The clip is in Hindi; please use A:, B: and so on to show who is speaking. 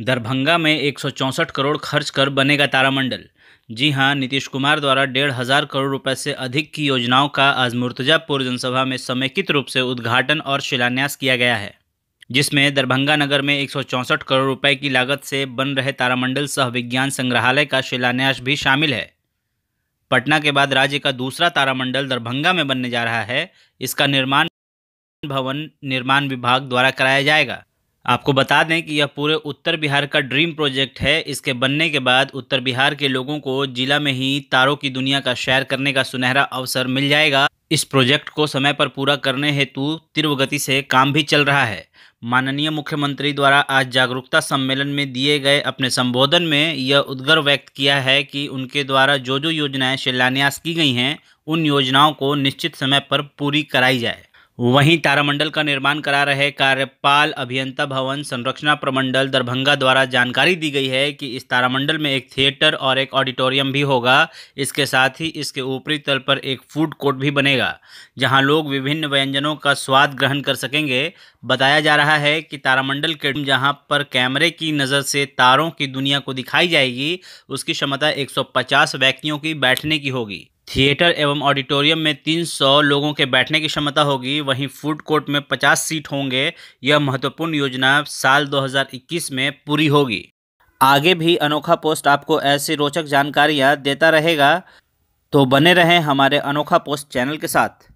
A: दरभंगा में एक करोड़ खर्च कर बनेगा तारामंडल जी हां नीतीश कुमार द्वारा डेढ़ हज़ार करोड़ रुपए से अधिक की योजनाओं का आज मुर्तजापुर जनसभा में समेकित रूप से उद्घाटन और शिलान्यास किया गया है जिसमें दरभंगा नगर में एक करोड़ रुपए की लागत से बन रहे तारामंडल सह विज्ञान संग्रहालय का शिलान्यास भी शामिल है पटना के बाद राज्य का दूसरा तारामंडल दरभंगा में बनने जा रहा है इसका निर्माण भवन निर्माण विभाग द्वारा कराया जाएगा आपको बता दें कि यह पूरे उत्तर बिहार का ड्रीम प्रोजेक्ट है इसके बनने के बाद उत्तर बिहार के लोगों को जिला में ही तारों की दुनिया का शेयर करने का सुनहरा अवसर मिल जाएगा इस प्रोजेक्ट को समय पर पूरा करने हेतु तीव्र गति से काम भी चल रहा है माननीय मुख्यमंत्री द्वारा आज जागरूकता सम्मेलन में दिए गए अपने संबोधन में यह उद्गर व्यक्त किया है कि उनके द्वारा जो जो योजनाएं शिलान्यास की गई हैं उन योजनाओं को निश्चित समय पर पूरी कराई जाए वहीं तारामंडल का निर्माण करा रहे कार्यपाल अभियंता भवन संरचना प्रमंडल दरभंगा द्वारा जानकारी दी गई है कि इस तारामंडल में एक थिएटर और एक ऑडिटोरियम भी होगा इसके साथ ही इसके ऊपरी तल पर एक फूड कोर्ट भी बनेगा जहां लोग विभिन्न व्यंजनों का स्वाद ग्रहण कर सकेंगे बताया जा रहा है कि तारामंडल के जहाँ पर कैमरे की नज़र से तारों की दुनिया को दिखाई जाएगी उसकी क्षमता एक व्यक्तियों की बैठने की होगी थिएटर एवं ऑडिटोरियम में 300 लोगों के बैठने की क्षमता होगी वहीं फूड कोर्ट में 50 सीट होंगे यह महत्वपूर्ण योजना साल 2021 में पूरी होगी आगे भी अनोखा पोस्ट आपको ऐसी रोचक जानकारियाँ देता रहेगा तो बने रहें हमारे अनोखा पोस्ट चैनल के साथ